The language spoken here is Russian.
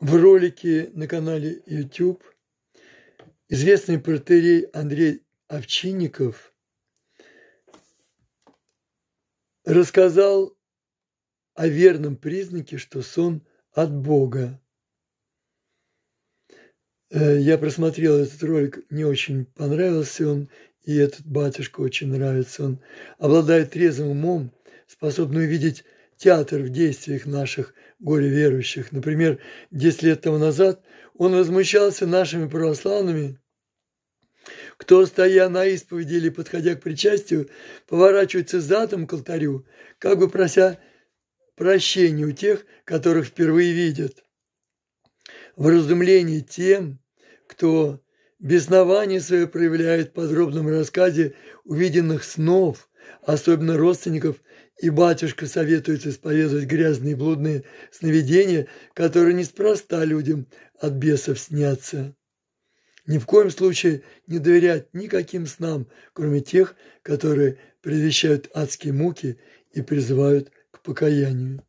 в ролике на канале YouTube известный протерей Андрей Овчинников рассказал о верном признаке, что сон от Бога. Э, я просмотрел этот ролик, мне очень понравился он, и этот батюшка очень нравится. Он обладает трезвым умом, способен увидеть театр в действиях наших горе-верующих. Например, 10 лет тому назад он возмущался нашими православными, кто, стоя на исповеди или подходя к причастию, поворачивается задом к алтарю, как бы прося прощения у тех, которых впервые видят. В разумлении тем, кто Беснование свое проявляет в подробном рассказе увиденных снов, особенно родственников, и батюшка советует исповедовать грязные блудные сновидения, которые неспроста людям от бесов снятся. Ни в коем случае не доверять никаким снам, кроме тех, которые предвещают адские муки и призывают к покаянию.